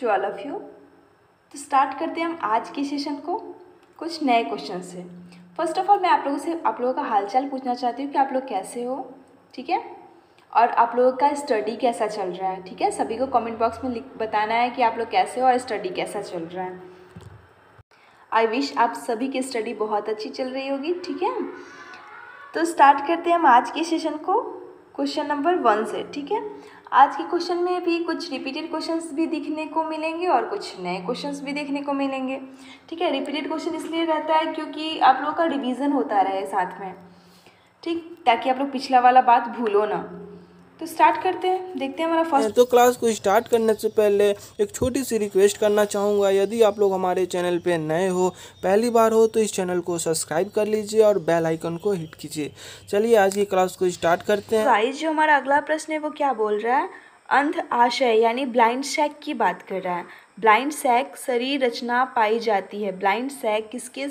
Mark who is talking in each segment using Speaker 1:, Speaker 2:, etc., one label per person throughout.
Speaker 1: to all of you तो start करते हैं हम आज के सेशन को कुछ नए क्वेश्चन से फर्स्ट ऑफ ऑल मैं आप लोगों से आप लोगों का हालचाल पूछना चाहती हूँ कि आप लोग कैसे हो ठीक है और आप लोगों का स्टडी कैसा चल रहा है ठीक है सभी को कमेंट बॉक्स में लिख बताना है कि आप लोग कैसे हो और स्टडी कैसा चल रहा है आई विश आप सभी की स्टडी बहुत अच्छी चल रही होगी ठीक है तो स्टार्ट करते हैं हम आज के सेशन को क्वेश्चन नंबर वन से ठीक है आज के क्वेश्चन में भी कुछ रिपीटेड क्वेश्चंस भी दिखने को मिलेंगे और कुछ नए क्वेश्चंस भी देखने को मिलेंगे ठीक है रिपीटेड क्वेश्चन इसलिए रहता है क्योंकि आप लोगों का रिवीजन होता रहे साथ में ठीक ताकि आप लोग पिछला वाला बात भूलो ना
Speaker 2: तो स्टार्ट करते हैं देखते हैं हमारा फर्स्ट तो क्लास को स्टार्ट करने से पहले एक छोटी सी रिक्वेस्ट करना चाहूँगा यदि आप लोग हमारे चैनल पे नए हो पहली बार हो तो इस चैनल को सब्सक्राइब कर लीजिए और बेल आइकन को हिट कीजिए चलिए आज की क्लास को स्टार्ट करते हैं भाई
Speaker 1: जो हमारा अगला प्रश्न है वो क्या बोल रहा है अंध आशय यानी ब्लाइंड सेक की बात कर रहा है ब्लाइंड सेक शरीर रचना पाई जाती है ब्लाइंड सेक किसके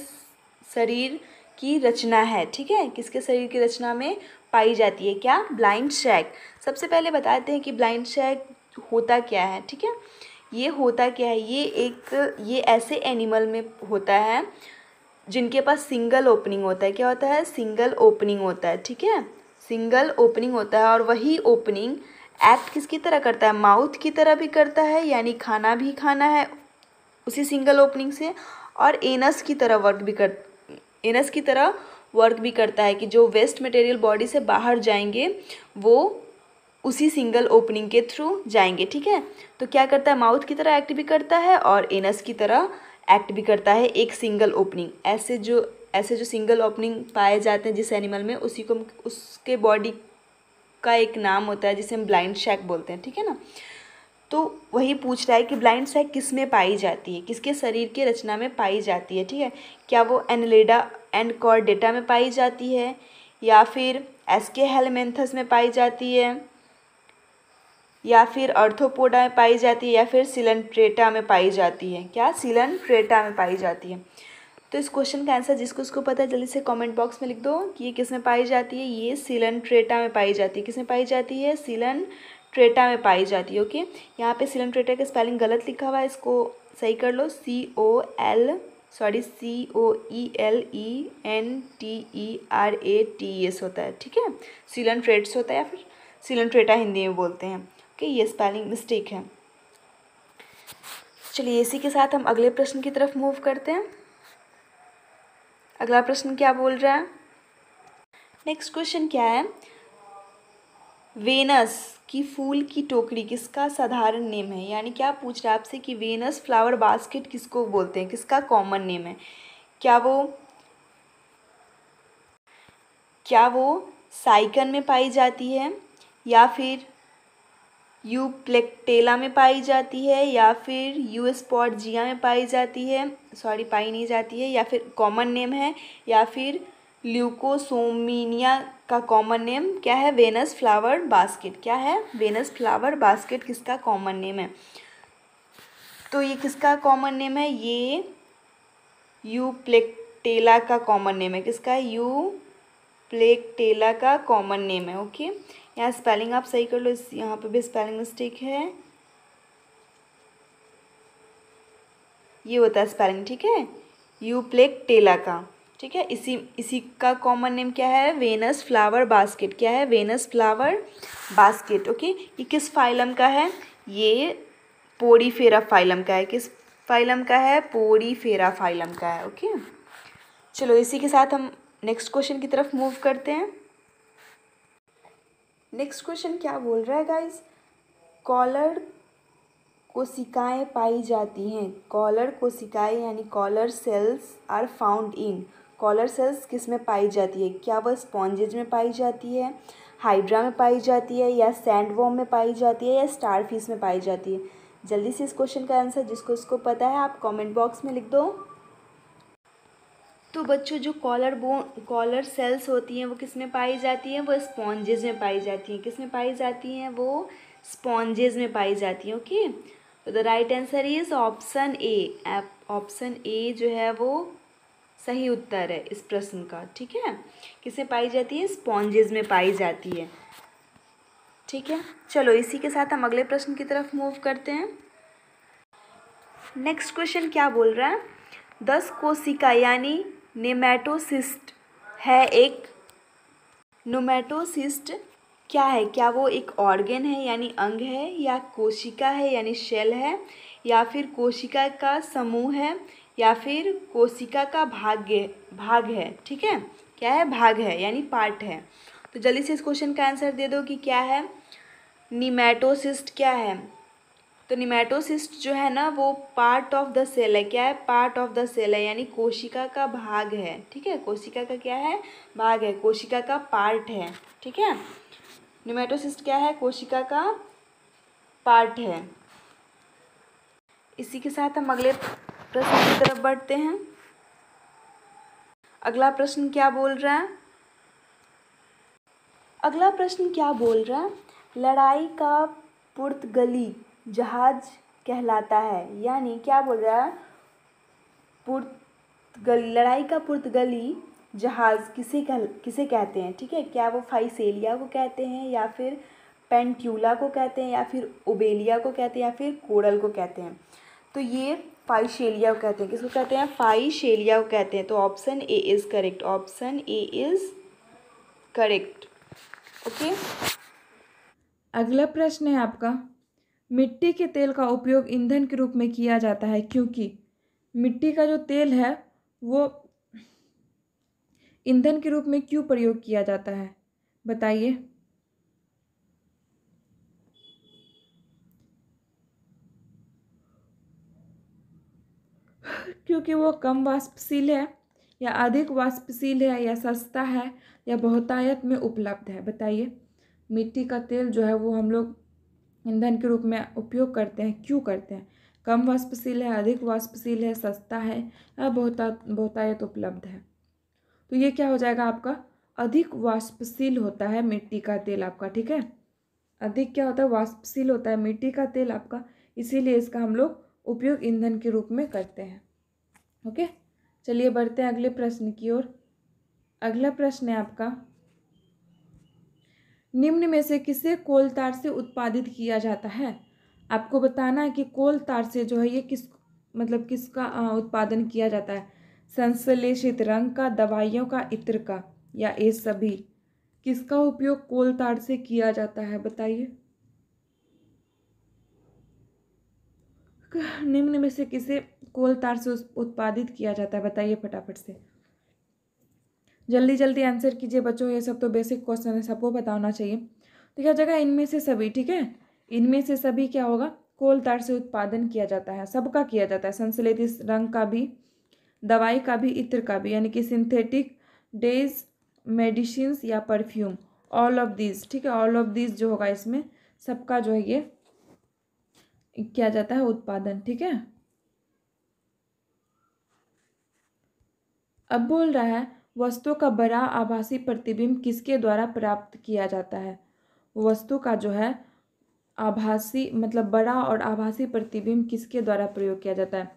Speaker 1: शरीर की रचना है ठीक है किसके शरीर की रचना में पाई जाती है क्या ब्लाइंड शैक सबसे पहले बताते हैं कि ब्लाइंड शैक होता क्या है ठीक है ये होता क्या है ये एक ये ऐसे एनिमल में होता है जिनके पास सिंगल ओपनिंग होता है क्या होता है सिंगल ओपनिंग होता है ठीक है सिंगल ओपनिंग होता है और वही ओपनिंग एक्ट किसकी तरह करता है माउथ की तरह भी करता है यानी खाना भी खाना है उसी सिंगल ओपनिंग से और एनस की तरह वर्क भी कर एनस की तरह वर्क भी करता है कि जो वेस्ट मटेरियल बॉडी से बाहर जाएंगे वो उसी सिंगल ओपनिंग के थ्रू जाएंगे ठीक है तो क्या करता है माउथ की तरह एक्ट भी करता है और एनस की तरह एक्ट भी करता है एक सिंगल ओपनिंग ऐसे जो ऐसे जो सिंगल ओपनिंग पाए जाते हैं जिस एनिमल में उसी को उसके बॉडी का एक नाम होता है जिसे हम ब्लाइंड शैक बोलते हैं ठीक है ना तो वही पूछ रहा है कि ब्लाइंड शैक किस में पाई जाती है किसके शरीर के रचना में पाई जाती है ठीक है क्या वो एनलेडा एंड कॉर्डेटा में पाई जाती है या फिर एसके हेलमेंथस में पाई जाती है या फिर अर्थोपोडा में पाई जाती है या फिर सिलनट्रेटा में पाई जाती है क्या सिलनट्रेटा में पाई जाती है तो इस क्वेश्चन का आंसर जिसको उसको पता है जल्दी से कमेंट बॉक्स में लिख दो कि ये किस में पाई जाती है ये सिलन ट्रेटा में पाई जाती है किस में पाई जाती है सिलन ट्रेटा में पाई जाती है ओके यहाँ पे सिलन ट्रेटा का स्पेलिंग गलत लिखा हुआ है इसको सही कर लो C O L sorry C O E L E N T E R A T S होता है ठीक है सीलन ट्रेट्स होता है या फिर सीलन ट्रेटा हिंदी में बोलते हैं ओके ये स्पेलिंग मिस्टेक है चलिए इसी के साथ हम अगले प्रश्न की तरफ मूव करते हैं अगला प्रश्न क्या बोल रहा है नेक्स्ट क्वेश्चन क्या है वेनस कि फूल की टोकरी किसका साधारण नेम है यानी क्या पूछ रहा है आपसे कि वेनस फ्लावर बास्केट किसको बोलते हैं किसका कॉमन नेम है क्या वो क्या वो साइकन में पाई जाती है या फिर यू प्लेक्टेला में पाई जाती है या फिर यू स्पॉट जिया में पाई जाती है सॉरी पाई नहीं जाती है या फिर कॉमन नेम है या फिर ल्यूकोसोमिनिया का कॉमन नेम क्या है वेनस फ्लावर बास्केट क्या है वेनस फ्लावर बास्केट किसका कॉमन नेम है तो ये किसका कॉमन नेम है ये यू प्लेक्टेला का कॉमन नेम है किसका यू प्लेक्टेला का कॉमन नेम है ओके यहाँ स्पेलिंग आप सही कर लो इस यहाँ पे भी स्पेलिंग मिस्टेक है ये होता है स्पेलिंग ठीक है यू प्लेक्टेला का ठीक है इसी इसी का कॉमन नेम क्या है वेनस फ्लावर बास्केट क्या है वेनस फ्लावर बास्केट ओके ये किस फाइलम का है ये फेरा फाइलम का है किस फाइलम का है पोरी फेरा फाइलम का है ओके चलो इसी के साथ हम नेक्स्ट क्वेश्चन की तरफ मूव करते हैं नेक्स्ट क्वेश्चन क्या बोल रहा है गाइज कॉलर कोशिकाएं पाई जाती हैं कॉलर कोशिकाएं यानी collar cells are found in collar cells किस में पाई जाती है क्या वह स्पॉन्जेज में पाई जाती है हाइड्रा में पाई जाती है या सैंड वॉम में पाई जाती है या स्टार फीस में पाई जाती है जल्दी से इस क्वेश्चन का आंसर जिसको इसको पता है आप कमेंट बॉक्स में लिख दो तो बच्चों जो कॉलर बोन कॉलर सेल्स होती हैं वो किस में पाई जाती हैं वो स्पॉन्जेज में पाई जाती हैं किस में पाई जाती हैं वो स्पॉन्जेज में पाई जाती हैं ओके तो the right answer is option A option A जो है वो सही उत्तर है इस प्रश्न का ठीक है किसे पाई जाती है स्पॉन्जेज में पाई जाती है ठीक है चलो इसी के साथ हम अगले प्रश्न की तरफ मूव करते हैं नेक्स्ट क्वेश्चन क्या बोल रहा है दस कोशिका यानी नेमेटोसिस्ट है एक नोमेटोसिस्ट क्या है क्या वो एक ऑर्गेन है यानी अंग है या कोशिका है यानी शेल है या फिर कोशिका का समूह है या फिर कोशिका का भाग्य भाग है ठीक है क्या है भाग है यानी पार्ट है तो जल्दी से इस क्वेश्चन का आंसर दे दो कि क्या है निमेटोसिस्ट क्या है तो निमेटोसिस्ट जो है ना वो पार्ट ऑफ द सेल है क्या है पार्ट ऑफ द सेल है यानी कोशिका का भाग है ठीक है कोशिका का क्या है भाग है कोशिका का पार्ट है ठीक है निमेटोसिस्ट क्या है कोशिका का पार्ट है इसी के साथ हम अगले प्रश्न की तरफ बढ़ते हैं अगला प्रश्न क्या बोल रहा है अगला प्रश्न क्या बोल रहा है लड़ाई का पुर्तगली जहाज कहलाता है यानी क्या बोल रहा है पुर्तगली लड़ाई का पुर्तगली जहाज किसे कह किसे कहते हैं ठीक है क्या वो फाइसेलिया को कहते हैं या फिर पेंट्यूला को कहते हैं या फिर ओबेलिया को कहते हैं या फिर कोरल को कहते हैं तो ये फाइशेलिया को कहते हैं किसको कहते हैं फाइशेलिया को कहते हैं तो option A is correct option A is correct okay
Speaker 2: अगला प्रश्न है आपका मिट्टी के तेल का उपयोग ईंधन के रूप में किया जाता है क्योंकि मिट्टी का जो तेल है वो ईंधन के रूप में क्यों प्रयोग किया जाता है बताइए क्योंकि वो कम वाष्पशील है या अधिक वाष्पशील है या सस्ता है या बहुतायत में उपलब्ध है बताइए मिट्टी का तेल जो है वो हम लोग ईंधन के रूप में उपयोग करते हैं क्यों करते हैं कम वाष्पशील है अधिक वाष्पशील है सस्ता है या बहुता बहुतायत उपलब्ध है तो ये क्या हो जाएगा आपका अधिक वाष्पशील होता है मिट्टी का तेल आपका ठीक है अधिक क्या होता है वाष्पशील होता है मिट्टी का तेल आपका इसीलिए इसका हम लोग उपयोग ईंधन के रूप में करते हैं ओके चलिए बढ़ते हैं अगले प्रश्न की ओर अगला प्रश्न है आपका निम्न में से किसे कोल तार से उत्पादित किया जाता है आपको बताना है कि कोल तार से जो है ये किस मतलब किसका उत्पादन किया जाता है संश्लेषित रंग का दवाइयों का इत्र का या ये सभी किसका उपयोग कोल तार से किया जाता है बताइए निम्न में से किसे कोल तार से उत्पादित किया जाता है बताइए फटाफट से जल्दी जल्दी आंसर कीजिए बच्चों ये सब तो बेसिक क्वेश्चन है सबको बताना चाहिए तो क्या जगह इनमें से सभी ठीक है इनमें से सभी क्या होगा कोल तार से उत्पादन किया जाता है सबका किया जाता है संश्लेषित रंग का भी दवाई का भी इत्र का भी यानी कि सिंथेटिक डेज मेडिसिन या परफ्यूम ऑल ऑफ दिस ठीक है ऑल ऑफ दिस जो होगा इसमें सबका जो है ये किया जाता है उत्पादन ठीक है अब बोल रहा है वस्तु का बड़ा आभासी प्रतिबिंब किसके द्वारा प्राप्त किया जाता है वस्तु का जो है आभासी मतलब बड़ा और आभासी प्रतिबिंब किसके द्वारा प्रयोग किया जाता है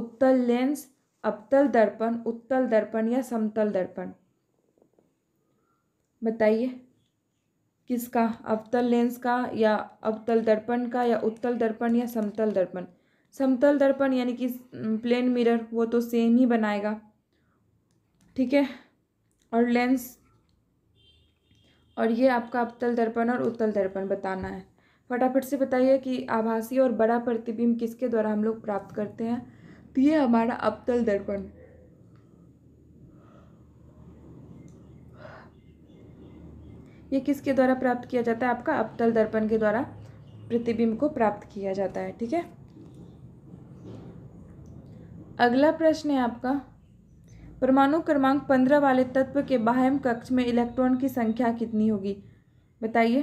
Speaker 2: उत्तल लेंस अपतल दर्पण उत्तल दर्पण या समतल दर्पण बताइए किसका अवतल लेंस का या अवतल दर्पण का या उत्तल दर्पण या समतल दर्पण समतल दर्पण यानी कि प्लेन मिरर वो तो सेम ही बनाएगा ठीक है और लेंस और ये आपका अपतल दर्पण और उत्तल दर्पण बताना है फटाफट से बताइए कि आभासी और बड़ा प्रतिबिंब किसके द्वारा हम लोग प्राप्त करते हैं तो ये हमारा अपतल दर्पण ये किसके द्वारा प्राप्त किया जाता है आपका अपतल दर्पण के द्वारा प्रतिबिंब को प्राप्त किया जाता है ठीक है अगला प्रश्न है आपका परमाणु क्रमांक पंद्रह वाले तत्व के बाह्य कक्ष में इलेक्ट्रॉन की संख्या कितनी होगी बताइए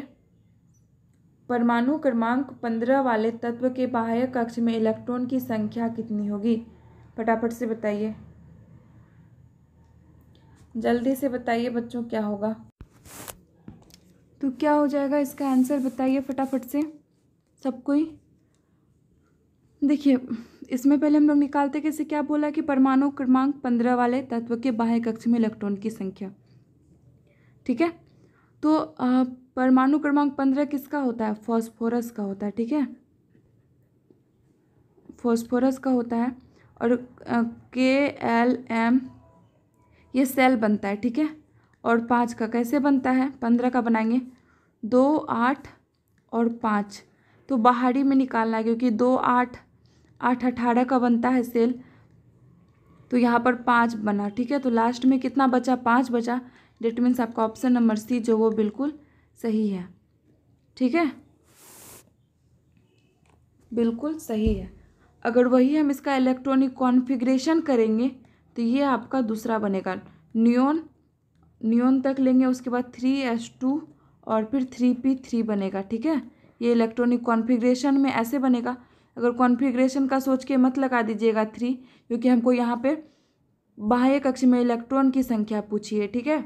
Speaker 2: परमाणु क्रमांक पंद्रह वाले तत्व के बाह्य कक्ष में इलेक्ट्रॉन की संख्या कितनी होगी फटाफट से बताइए जल्दी से बताइए बच्चों क्या होगा तो क्या हो जाएगा इसका आंसर बताइए फटाफट से सब कोई देखिए इसमें पहले हम लोग निकालते कैसे क्या बोला कि परमाणु क्रमांक पंद्रह वाले तत्व के बाह्य कक्ष में इलेक्ट्रॉन की संख्या ठीक है तो परमाणु क्रमांक पंद्रह किसका होता है फॉस्फोरस का होता है ठीक है फॉस्फोरस का होता है और के एल एम ये सेल बनता है ठीक है और पाँच का कैसे बनता है पंद्रह का बनाएंगे दो आठ और पाँच तो बाहरी में निकालना है क्योंकि दो आठ आठ अठारह का बनता है सेल तो यहाँ पर पाँच बना ठीक है तो लास्ट में कितना बचा पाँच बचा डेट मीन्स आपका ऑप्शन नंबर सी जो वो बिल्कुल सही है ठीक है बिल्कुल सही है अगर वही हम इसका इलेक्ट्रॉनिक कॉन्फ़िगरेशन करेंगे तो ये आपका दूसरा बनेगा न्योन न्योन तक लेंगे उसके बाद थ्री एस टू और फिर थ्री पी थ्री बनेगा ठीक है ये इलेक्ट्रॉनिक कॉन्फ़िगरेशन में ऐसे बनेगा अगर कॉन्फिग्रेशन का सोच के मत लगा दीजिएगा थ्री क्योंकि हमको यहाँ पे बाह्य कक्ष में इलेक्ट्रॉन की संख्या पूछी है ठीक है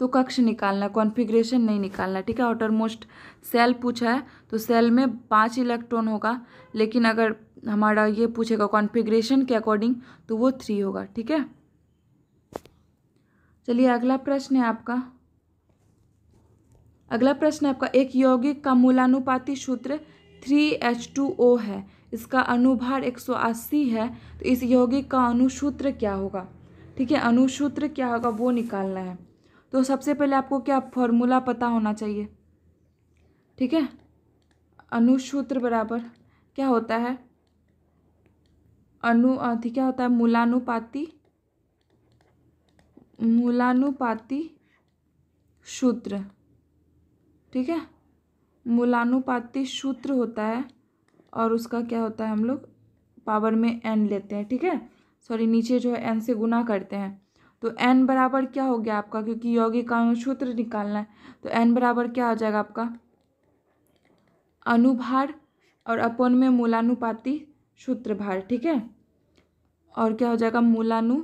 Speaker 2: तो कक्ष निकालना कॉन्फिग्रेशन नहीं निकालना ठीक है आउटर मोस्ट सेल पूछा है तो सेल में पाँच इलेक्ट्रॉन होगा लेकिन अगर हमारा ये पूछेगा कॉन्फिग्रेशन के अकॉर्डिंग तो वो थ्री होगा ठीक है चलिए अगला प्रश्न है आपका अगला प्रश्न है आपका एक यौगिक का मूलानुपाती सूत्र थ्री एच टू ओ है इसका सौ 180 है तो इस यौगिक का अनुसूत्र क्या होगा ठीक है अनुसूत्र क्या होगा वो निकालना है तो सबसे पहले आपको क्या फॉर्मूला पता होना चाहिए ठीक है अनुसूत्र बराबर क्या होता है अनु ठीक क्या होता है मूलानुपाति मूलानुपाति सूत्र ठीक है मूलानुपाति सूत्र होता है और उसका क्या होता है हम लोग पावर में एन लेते हैं ठीक है सॉरी नीचे जो है एन से गुना करते हैं तो एन बराबर क्या हो गया आपका क्योंकि यौगिक अणु सूत्र निकालना है तो एन बराबर क्या हो जाएगा आपका अनुभार और अपन में मूलानुपाति सूत्र भार ठीक है और क्या हो जाएगा मूलानु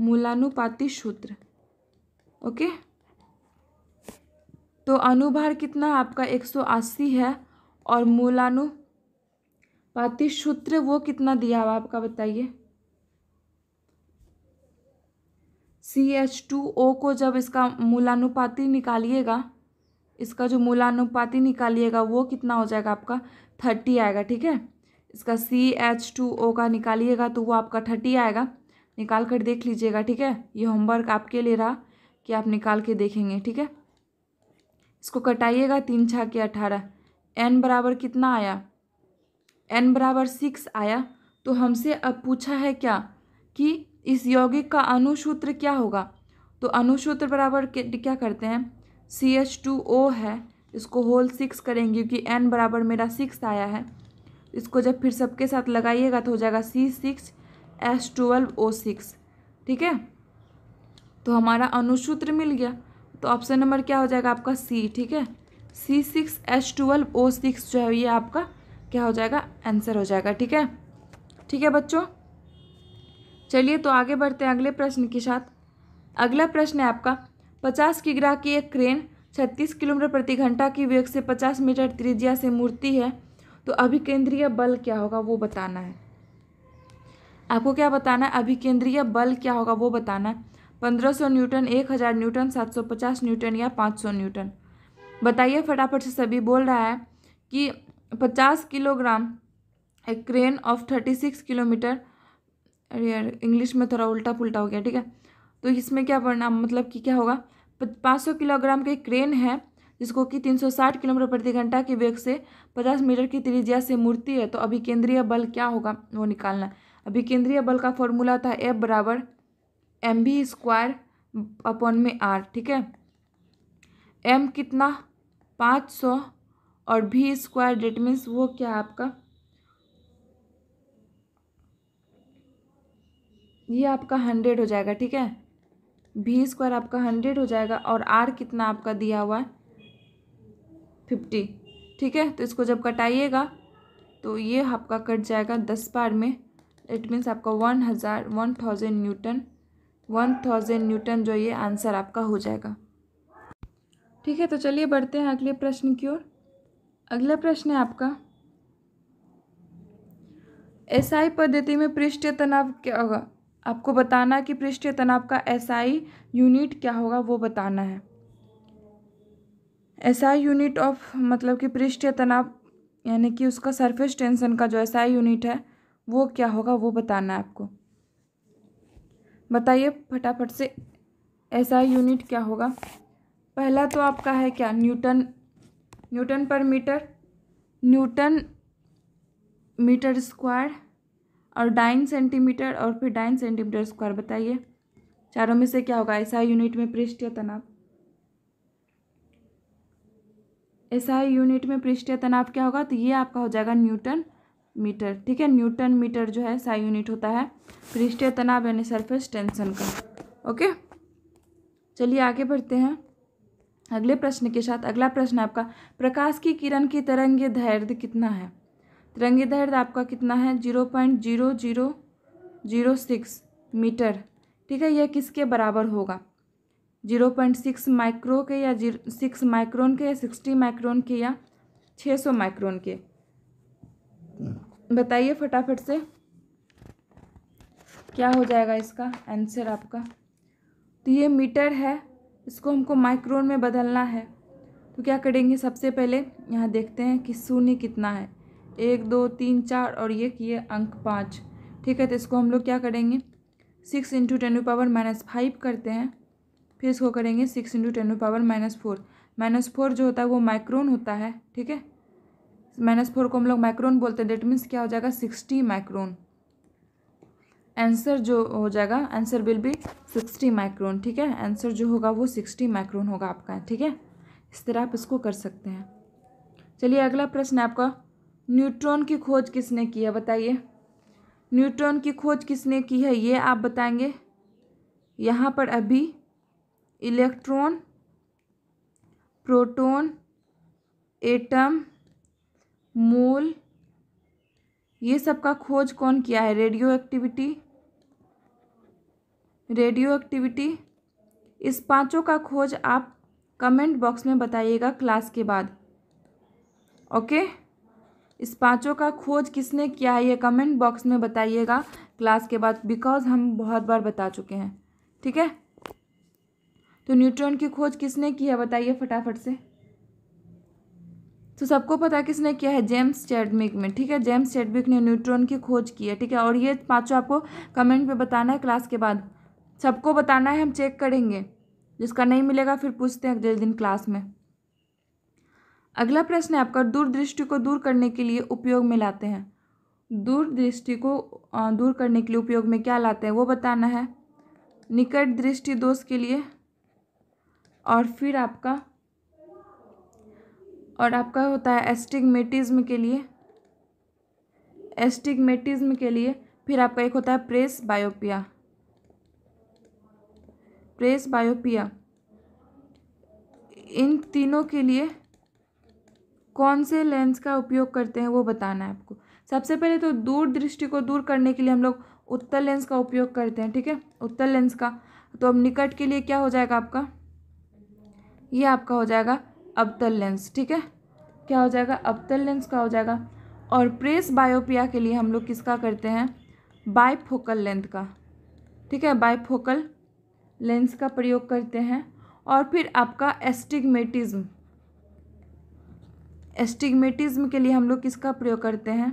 Speaker 2: मूलानुपाति सूत्र ओके तो अनुभार कितना आपका एक सौ अस्सी है और मूलानुपाती सूत्र वो कितना दिया हुआ आपका बताइए सी एच टू ओ को जब इसका मूलानुपाति निकालिएगा इसका जो मूलानुपाति निकालिएगा वो कितना हो जाएगा आपका थर्टी आएगा ठीक है इसका सी एच टू ओ का निकालिएगा तो वो आपका थर्टी आएगा निकाल कर देख लीजिएगा ठीक है ये होमवर्क आपके लिए रहा कि आप निकाल के देखेंगे ठीक है इसको कटाइएगा तीन छः के अठारह एन बराबर कितना आया एन बराबर सिक्स आया तो हमसे अब पूछा है क्या कि इस यौगिक का अनुसूत्र क्या होगा तो अनुसूत्र बराबर क्या करते हैं सी एच टू ओ है इसको होल सिक्स करेंगे क्योंकि एन बराबर मेरा सिक्स आया है इसको जब फिर सबके साथ लगाइएगा तो हो जाएगा C six S twelve O six ठीक है तो हमारा अनुसूत्र मिल गया तो ऑप्शन नंबर क्या हो जाएगा आपका सी ठीक है C six H twelve O six जो है ये आपका क्या हो जाएगा आंसर हो जाएगा ठीक है ठीक है बच्चों चलिए तो आगे बढ़ते हैं अगले प्रश्न के साथ अगला प्रश्न है आपका पचास किग्रा की एक क्रेन छत्तीस किलोमीटर प्रति घंटा की वेग से पचास मीटर त्रिज्या से मूर्ति है तो अभिकेंद्रीय बल क्या होगा वो बताना है आपको क्या बताना है अभिकेंद्रीय बल क्या होगा वो बताना है 1500 न्यूटन 1000 न्यूटन 750 न्यूटन या 500 न्यूटन बताइए फटाफट से सभी बोल रहा है कि 50 किलोग्राम एक क्रेन ऑफ 36 किलोमीटर अरे यार इंग्लिश में थोड़ा उल्टा पुल्टा हो गया ठीक है तो इसमें क्या पढ़ना मतलब कि क्या होगा पाँच सौ किलोग्राम एक क्रेन है जिसको कि 360 किलोमीटर प्रति घंटा के वेग से 50 मीटर की त्रिज्या से मूर्ति है तो अभी केंद्रीय बल क्या होगा वो निकालना अभी केंद्रीय बल का फॉर्मूला था एफ बराबर एम भी स्क्वायर अपॉन में आर ठीक है एम कितना पाँच सौ और भी स्क्वायर डेट मीन्स वो क्या है आपका ये आपका हंड्रेड हो जाएगा ठीक है भी स्क्वायर आपका हंड्रेड हो जाएगा और आर कितना आपका दिया हुआ है फिफ्टी ठीक है तो इसको जब कटाइएगा तो ये आपका कट जाएगा दस बार में इट मीन्स आपका वन हज़ार one thousand newton one thousand newton जो ये आंसर आपका हो जाएगा ठीक है तो चलिए बढ़ते हैं अगले प्रश्न की ओर अगला प्रश्न है आपका एसआई पद्धति में पृष्ठीय तनाव क्या होगा आपको बताना कि पृष्ठीय तनाव का एसआई यूनिट क्या होगा वो बताना है एसआई यूनिट ऑफ मतलब कि पृष्ठीय तनाव यानी कि उसका सरफेस टेंशन का जो एसआई यूनिट है वो क्या होगा वो बताना है आपको बताइए फटाफट से ऐसा यूनिट क्या होगा पहला तो आपका है क्या newton newton per metre newton metre square और डाइन सेंटीमीटर और फिर डाइन सेंटीमीटर स्क्वायर बताइए चारों में से क्या होगा ऐसा यूनिट में पृष्ठीय तनाव ऐसा यूनिट में पृष्ठीय तनाव क्या होगा तो ये आपका हो जाएगा न्यूटन मीटर ठीक है न्यूटन मीटर जो है साई यूनिट होता है पृष्ठीय तनाव यानी सरफेस टेंशन का ओके चलिए आगे बढ़ते हैं अगले प्रश्न के साथ अगला प्रश्न आपका प्रकाश की किरण की तरंगी दैर्ध्य कितना है तिरंगे दैर्घ्य आपका कितना है zero point zero zero zero six metre ठीक है यह किसके बराबर होगा जीरो पॉइंट सिक्स माइक्रो के या जीरो सिक्स माइक्रोन के या सिक्सटी माइक्रोन के या छः सौ माइक्रोन के बताइए फटाफट से क्या हो जाएगा इसका आंसर आपका तो ये मीटर है इसको हमको माइक्रोन में बदलना है तो क्या करेंगे सबसे पहले यहाँ देखते हैं कि शून्य कितना है एक दो तीन चार और ये किए अंक पाँच ठीक है तो इसको हम लोग क्या करेंगे six into ten power minus five करते हैं फिर इसको करेंगे six into ten power minus four minus four जो होता है वो माइक्रोन होता है ठीक है माइनस फोर को हम लोग माइक्रोन बोलते हैं डेट मीन्स क्या हो जाएगा सिक्सटी माइक्रोन आंसर जो हो जाएगा answer will be sixty micron ठीक है आंसर जो होगा वो सिक्सटी माइक्रोन होगा आपका ठीक है इस तरह आप इसको कर सकते हैं चलिए अगला प्रश्न आपका न्यूट्रॉन की खोज किसने की है बताइए न्यूट्रॉन की खोज किसने की है ये आप बताएंगे यहाँ पर अभी इलेक्ट्रॉन प्रोटॉन एटम मोल ये सब का खोज कौन किया है रेडियो एक्टिविटी रेडियो एक्टिविटी इस पांचों का खोज आप कमेंट बॉक्स में बताइएगा क्लास के बाद ओके इस पांचों का खोज किसने किया है ये कमेंट बॉक्स में बताइएगा क्लास के बाद बिकॉज हम बहुत बार बता चुके हैं ठीक है तो न्यूट्रॉन की खोज किसने की है बताइए फटाफट से तो सबको पता है किसने किया है जेम्स चैडमिक में ठीक है जेम्स चैडमिक ने न्यूट्रॉन की खोज की है ठीक है और ये पाँचों आपको कमेंट में बताना है क्लास के बाद सबको बताना है हम चेक करेंगे जिसका नहीं मिलेगा फिर पूछते हैं अगले दिन क्लास में अगला प्रश्न है आपका दूरदृष्टि को दूर करने के लिए उपयोग में लाते हैं दूरदृष्टि को दूर करने के लिए उपयोग में क्या लाते हैं वो बताना है निकट दृष्टि दोष के लिए और फिर आपका और आपका होता है एस्टिगमेटिज्म के लिए एस्टिगमेटिज्म के लिए फिर आपका एक होता है प्रेस बायोपिया प्रेस बायोपिया इन तीनों के लिए कौन से लेंस का उपयोग करते हैं वो बताना है आपको सबसे पहले तो दूर दृष्टि को दूर करने के लिए हम लोग उत्तर लेंस का उपयोग करते हैं ठीक है उत्तर लेंस का तो अब निकट के लिए क्या हो जाएगा आपका ये आपका हो जाएगा अबतल लेंस ठीक है क्या हो जाएगा अबतल लेंस का हो जाएगा और प्रेस बायोपिया के लिए हम लोग किसका करते हैं बाईफोकल लेंथ का ठीक है बाईफोकल लेंस का प्रयोग करते हैं और फिर आपका एस्टिगमेटिज्म एस्टिगमेटिज्म के लिए हम लोग किसका प्रयोग करते हैं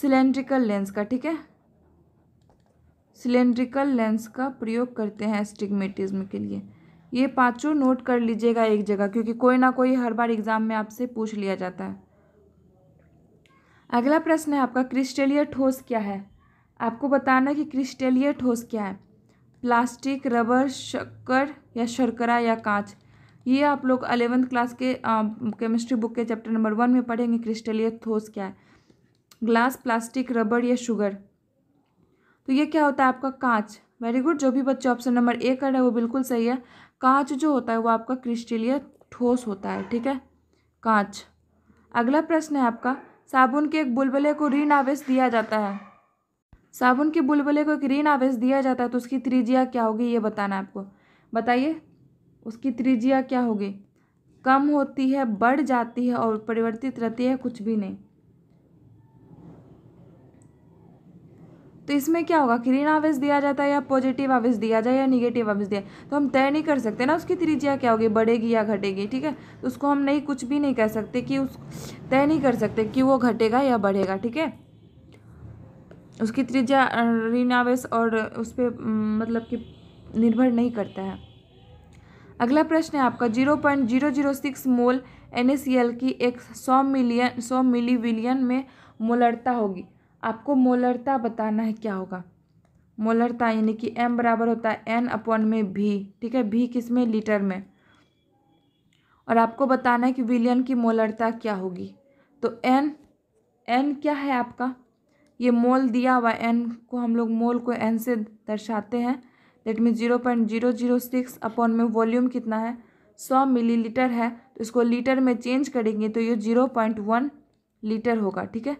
Speaker 2: सिलेंड्रिकल लेंस का ठीक है सिलेंड्रिकल लेंस का प्रयोग करते हैं एस्टिगमेटिज्म के लिए ये पाँचों नोट कर लीजिएगा एक जगह क्योंकि कोई ना कोई हर बार एग्ज़ाम में आपसे पूछ लिया जाता है अगला प्रश्न है आपका क्रिस्टेलियर ठोस क्या है आपको बताना कि क्रिस्टेलियर ठोस क्या है प्लास्टिक रबर शक्कर या शर्करा या कांच ये आप लोग अलेवेंथ क्लास के केमिस्ट्री बुक के चैप्टर नंबर वन में पढ़ेंगे क्रिस्टेलियर ठोस क्या है ग्लास प्लास्टिक रबर या शुगर तो ये क्या होता है आपका कांच वेरी गुड जो भी बच्चे ऑप्शन नंबर ए कर रहे हैं वो बिल्कुल सही है कांच जो होता है वो आपका क्रिस्टलीय ठोस होता है ठीक है कांच अगला प्रश्न है आपका साबुन के एक बुलबुले को ऋण आवेश दिया जाता है साबुन के बुलबुले को एक ऋण आवेश दिया जाता है तो उसकी त्रिज्या क्या होगी ये बताना है आपको बताइए उसकी त्रिज्या क्या होगी कम होती है बढ़ जाती है और परिवर्तित रहती है कुछ भी नहीं तो इसमें क्या होगा कि ऋण आवेश दिया जाता है या पॉजिटिव आवेश दिया जाए या निगेटिव आवेश दिया तो हम तय नहीं कर सकते ना उसकी त्रिज्या क्या होगी बढ़ेगी या घटेगी ठीक है तो उसको हम नहीं कुछ भी नहीं कह सकते कि उस तय नहीं कर सकते कि वो घटेगा या बढ़ेगा ठीक है उसकी त्रिज्या ऋण आवेश और उस पर मतलब कि निर्भर नहीं करता है अगला प्रश्न है आपका zero point zero zero six mole N e की एक सौ मिलियन सौ मिली विलियन में मोलरता होगी आपको मोलरता बताना है क्या होगा मोलरता यानी कि एम बराबर होता है एन अपॉन में भी ठीक है भी किस में लीटर में और आपको बताना है कि विलियन की मोलरता क्या होगी तो एन एन क्या है आपका ये मोल दिया हुआ एन को हम लोग मोल को एन से दर्शाते हैं that means zero point zero zero six upon में वॉल्यूम कितना है सौ मिलीलीटर है तो इसको लीटर में चेंज करेंगे तो ये जीरो पॉइंट वन लीटर होगा ठीक है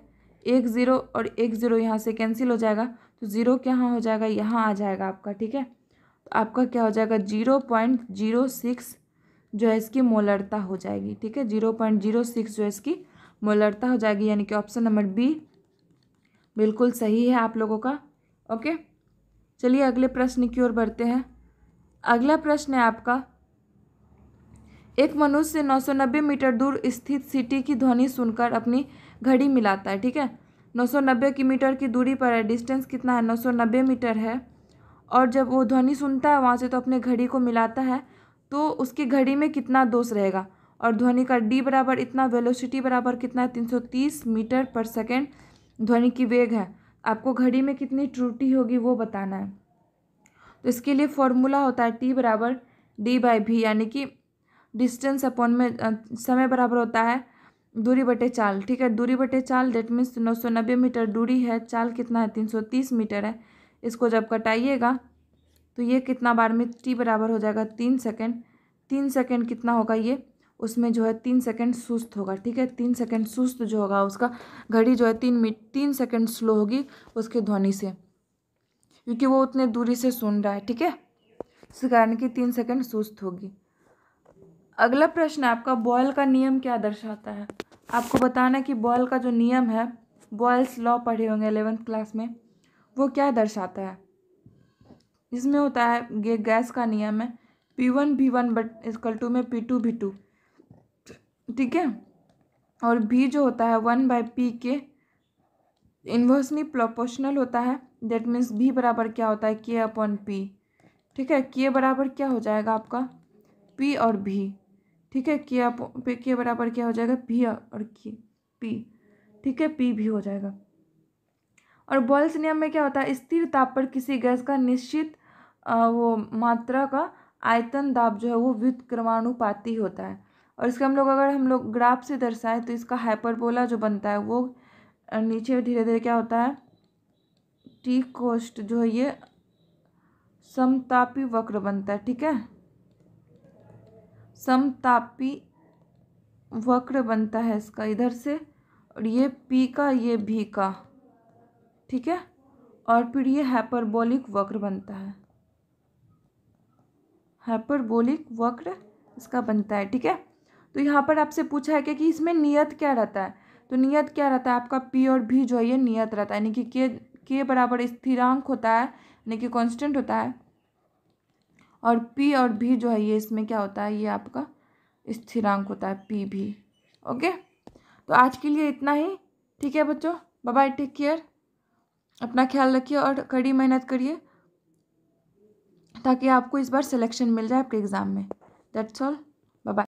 Speaker 2: एक ज़ीरो और एक ज़ीरो यहाँ से कैंसिल हो जाएगा तो ज़ीरो कहाँ हो जाएगा यहाँ आ जाएगा आपका ठीक है तो आपका क्या हो जाएगा जीरो पॉइंट जीरो सिक्स जो है इसकी मोलरता हो जाएगी ठीक है जीरो पॉइंट जीरो सिक्स जो है इसकी मोलरता हो जाएगी यानी कि ऑप्शन नंबर बी बिल्कुल सही है आप लोगों का ओके चलिए अगले प्रश्न की ओर बढ़ते हैं अगला प्रश्न है आपका एक मनुष्य नौ सौ नब्बे मीटर दूर स्थित सिटी की ध्वनि सुनकर अपनी घड़ी मिलाता है ठीक है 990 किलोमीटर की दूरी पर है डिस्टेंस कितना है 990 मीटर है और जब वो ध्वनि सुनता है वहाँ से तो अपने घड़ी को मिलाता है तो उसकी घड़ी में कितना दोष रहेगा और ध्वनि का डी बराबर इतना वेलोसिटी बराबर कितना है 330 मीटर पर सेकेंड ध्वनि की वेग है आपको घड़ी में कितनी त्रुटि होगी वो बताना है तो इसके लिए फॉर्मूला होता है टी बराबर डी बाई भी यानी कि डिस्टेंस अपॉन में समय बराबर होता है दूरी बटे चाल ठीक है दूरी बटे चाल डेट मीन्स नौ सौ नब्बे मीटर दूरी है चाल कितना है तीन सौ तीस मीटर है इसको जब कटाइएगा तो ये कितना बार में टी बराबर हो जाएगा तीन सेकेंड तीन सेकेंड कितना होगा ये उसमें जो है तीन सेकेंड सुस्त होगा ठीक है तीन सेकेंड सुस्त जो होगा उसका घड़ी जो है तीन मिनट तीन सेकेंड स्लो होगी उसके ध्वनि से क्योंकि वो उतने दूरी से सुन रहा है ठीक है इस कारण कि तीन सेकेंड सुस्त होगी अगला प्रश्न है आपका बॉयल का नियम क्या दर्शाता है आपको बताना कि बॉयल का जो नियम है बॉयल्स लॉ पढ़े होंगे एलेवेंथ क्लास में वो क्या दर्शाता है इसमें होता है ये गैस का नियम है P one V one but is equal to में पी टू भी टू ठीक है और भी जो होता है वन बाई पी के इन्वर्सली प्रोपोर्शनल होता है दैट मीन्स भी बराबर क्या होता है के अपॉन पी ठीक है के बराबर क्या हो जाएगा आपका पी और भी ठीक है किया पे के बराबर क्या हो जाएगा भी और की पी ठीक है पी भी हो जाएगा और बॉयल्स नियम में क्या होता है स्थिर ताप पर किसी गैस का निश्चित वो मात्रा का आयतन दाब जो है वो व्युत्क्रमानुपाती होता है और इसका हम लोग अगर हम लोग ग्राफ से दर्शाएं तो इसका हाइपरबोला जो बनता है वो नीचे धीरे धीरे क्या होता है टी कोस्ट जो है ये समतापी वक्र बनता है ठीक है समतापी वक्र बनता है इसका इधर से और ये पी का ये भी का ठीक है और फिर ये हैपरबोलिक वक्र बनता है हैपरबोलिक वक्र इसका बनता है ठीक है तो यहाँ पर आपसे पूछा है क्या कि इसमें नियत क्या रहता है तो नियत क्या रहता है आपका पी और भी जो है ये नियत रहता है यानी कि के के बराबर स्थिरांक होता है यानी कि कॉन्स्टेंट होता है और पी और भी जो है ये इसमें क्या होता है ये आपका स्थिरांक होता है पी भी ओके तो आज के लिए इतना ही ठीक है बच्चों बाय टेक केयर अपना ख्याल रखिए और कड़ी मेहनत करिए ताकि आपको इस बार सिलेक्शन मिल जाए आपके एग्ज़ाम में दैट्स ऑल